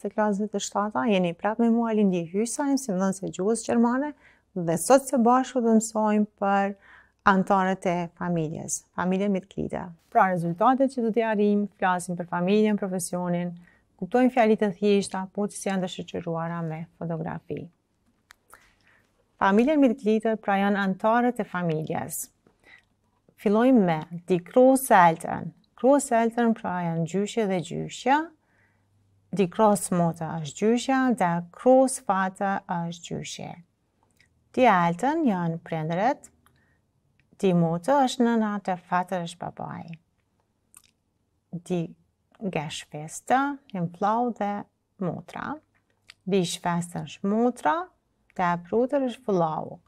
se klasë dhe të shtata, jeni i prapë me mua lindi i si më dhënë se gjuhës Gjermane, dhe sot se bashku dhe mësojmë për antarët e familjes, familje mirë kida. Pra rezultate që du të jarim, flasim për familjen, profesionin, kuptojmë fjalitë të thjeshta, po të si janë me fotografi. Familje mirë kida, pra janë antarët e familjes. Filojmë me di kruë seltën. Kruë seltën pra janë gjyshe dhe gjyshe, di cross mota është gjyshja dhe cross fata është gjyshje. Di altën janë prendret, di mota është në natë e fatër është babaj. Di gesh festa, jem plau dhe motra. Di shfesta është motra dhe prudër është vlau.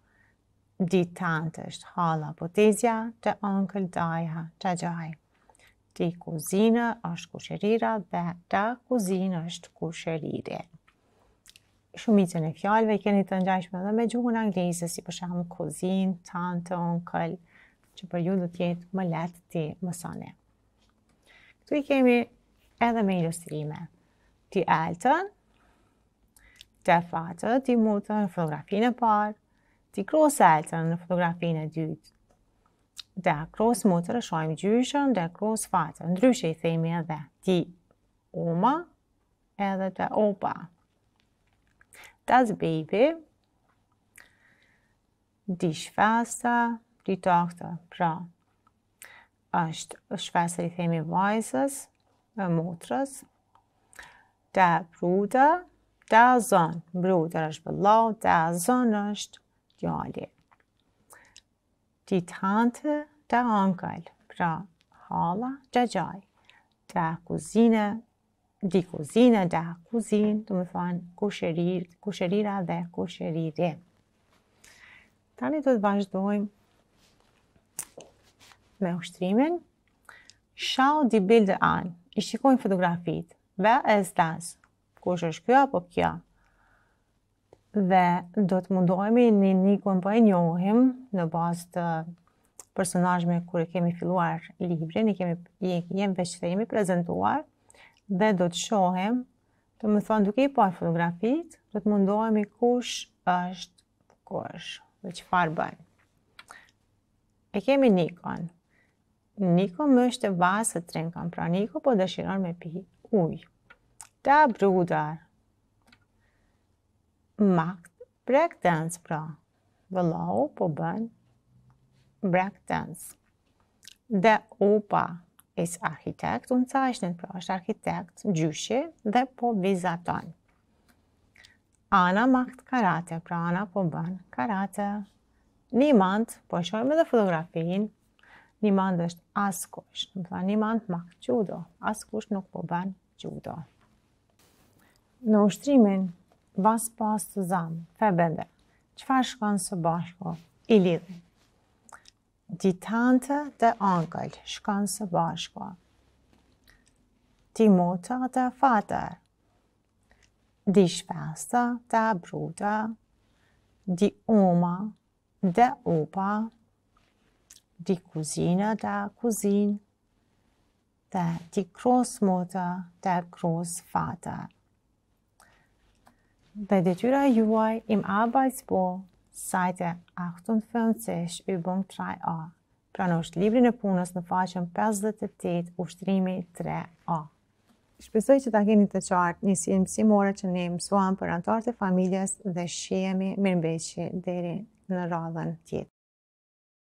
Di tante është hala potizja dhe onkel dajha të gjajë ti kuzina është kusherira dhe ta kuzina është kusheriri. Shumitën e fjallëve i keni të ndajshme dhe me gjuhën anglisë, si për shumë kuzin, tante, onkel, që për ju dhe tjetë më letë ti mësone. Këtu i kemi edhe me ilustrime. Ti altën, të fatë, ti mutën në fotografinë e parë, ti krosë altën në fotografinë e dytë, dhe akros motër shojm gjyshën dhe akros fatër. Ndryshe i themi edhe ti oma edhe të opa. Das baby, di shfasta, di tohtë, pra, është shfasta i themi vajzës, e motrës, të pruta, të zonë, mbruta është bëllau, të zonë është djali ditë hantë të angëll, pra hala të gjajlë, të kuzinë, di kuzinë, da kuzinë, të më fanë kusherirë, kusherira dhe kusherirë. Tani do të vazhdojmë me ushtrimin. Shau di bildë anë, i shikojmë fotografitë, ve e stasë, kush është kjo apo kjo, dhe do të mundohemi një nikon për po e njohim në bazë të personajme kërë kemi filluar libri, një kemi jenë veç të jemi prezentuar dhe do të shohem të më thonë duke i parë fotografit do të mundohemi kush është kush dhe që farë bëjmë. E kemi Nikon. Nikon më është e basë të trenkan. Pra Nikon po dëshiron me pi uj. Ta brudar mak break dance pra. Vëllau po bën break dance. Dhe opa is arkitekt, unë zeichnet ishtë pra, është arkitekt gjyshi dhe po vizaton. Ana makt karate, pra Ana po bën karate. Një mand, po shojmë edhe fotografin, një mand është askush, në pra një mand makt gjudo, askush nuk po bën gjudo. Në ushtrimin was passt zusammen, verbinde. Zum Beispiel Die Tante der Onkel, zum Beispiel. Die Mutter der Vater. Die Schwester der Bruder. Die Oma der Opa. Die Cousine der Cousin. Der, die Großmutter der Großvater. Dhe dhe tyra juaj im abajt Seite po, sajte ahtun 3a. Pra në është libri punës në faqën 58 u shtrimi 3a. Shpesoj që ta keni të qartë një sinë pësimore që ne mësuan për antartë e familjes dhe shqiemi mirëmbeqë deri në radhën tjetë.